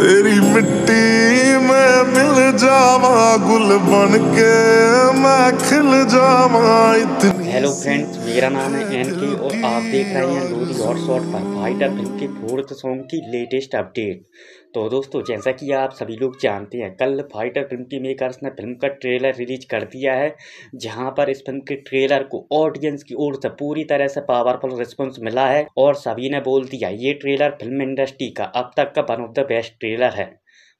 तेरी मिट्टी में मिल जावा गुल बन के मैं खिल जावा इतनी हेलो फ्रेंड्स मेरा नाम है एन के और आप देख रहे हैं लोरी हॉट शॉट पर फाइटर फिल्म के फोर्थ सॉन्ग की लेटेस्ट अपडेट तो दोस्तों जैसा कि आप सभी लोग जानते हैं कल फाइटर फिल्म के मेकर्स ने फिल्म का ट्रेलर रिलीज कर दिया है जहां पर इस फिल्म के ट्रेलर को ऑडियंस की ओर से पूरी तरह से पावरफुल रिस्पॉन्स मिला है और सभी ने बोल दिया ये ट्रेलर फिल्म इंडस्ट्री का अब तक का one of the best trailer है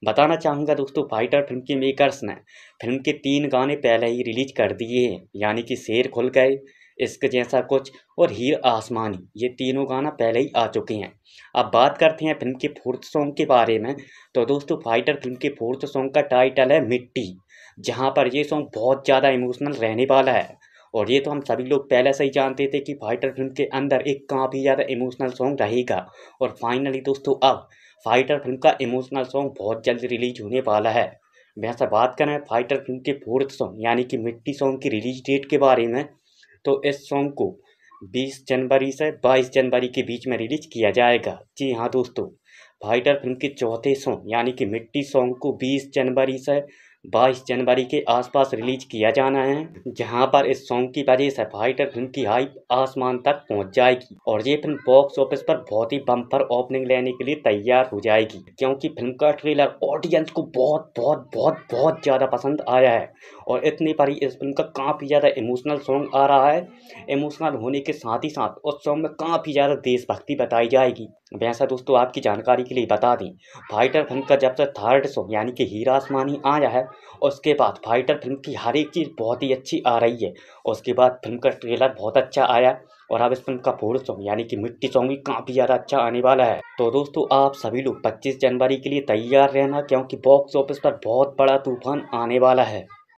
बताना चाहूँगा दोस्तों फाइटर फिल्म के मेकर्स ने फिल्म के तीन गाने पहले ही रिलीज कर दिए हैं यानी कि शेर खुल गए इसके जैसा कुछ और हीर आसमानी ये तीनों गाना पहले ही आ चुके हैं अब बात करते हैं फिल्म के फोर्थ सॉन्ग के बारे में तो दोस्तों फाइटर फिल्म के फोर्थ सॉन्ग का टाइटल है मिट्टी जहाँ पर ये सॉन्ग बहुत ज़्यादा इमोशनल रहने वाला है और ये तो हम सभी लोग पहले से ही जानते थे कि फाइटर फिल्म के अंदर एक काफ़ी ज़्यादा इमोशनल सॉन्ग रहेगा और फाइनली दोस्तों अब फाइटर फिल्म का इमोशनल सॉन्ग बहुत जल्द रिलीज होने वाला है वैसा बात करें फाइटर फिल्म के फोर्थ सॉन्ग यानी कि मिट्टी सॉन्ग की रिलीज डेट के बारे में तो इस सॉन्ग को 20 जनवरी से 22 जनवरी के बीच में रिलीज किया जाएगा जी हाँ दोस्तों फाइटर फिल्म के चौथे सॉन्ग यानी कि मिट्टी सॉन्ग को 20 जनवरी से बाईस जनवरी के आसपास रिलीज किया जाना है जहां पर इस सॉन्ग की वजह से फाइटर फिल्म की हाइप आसमान तक पहुंच जाएगी और ये फिल्म बॉक्स ऑफिस पर बहुत ही बम्पर ओपनिंग लेने के लिए तैयार हो जाएगी क्योंकि फिल्म का ट्रेलर ऑडियंस को बहुत बहुत बहुत बहुत ज़्यादा पसंद आया है और इतने पर ही इस फिल्म का काफ़ी ज़्यादा इमोशनल सॉन्ग आ रहा है इमोशनल होने के साथ ही साथ उस सॉन्ग में काफ़ी ज़्यादा देशभक्ति बताई जाएगी वैसा दोस्तों आपकी जानकारी के लिए बता दें फाइटर फिल्म का जब से थर्ड सॉन्ग यानी कि हीरा आसमानी आया है उसके बाद फाइटर फिल्म की हर एक चीज़ बहुत ही अच्छी आ रही है उसके बाद फिल्म का ट्रेलर बहुत अच्छा आया और अब इस फिल्म का फोर सॉन्ग यानी कि मिट्टी सॉन्ग भी काफ़ी ज़्यादा अच्छा आने वाला है तो दोस्तों आप सभी लोग 25 जनवरी के लिए तैयार रहना क्योंकि बॉक्स ऑफिस पर बहुत बड़ा तूफान आने वाला है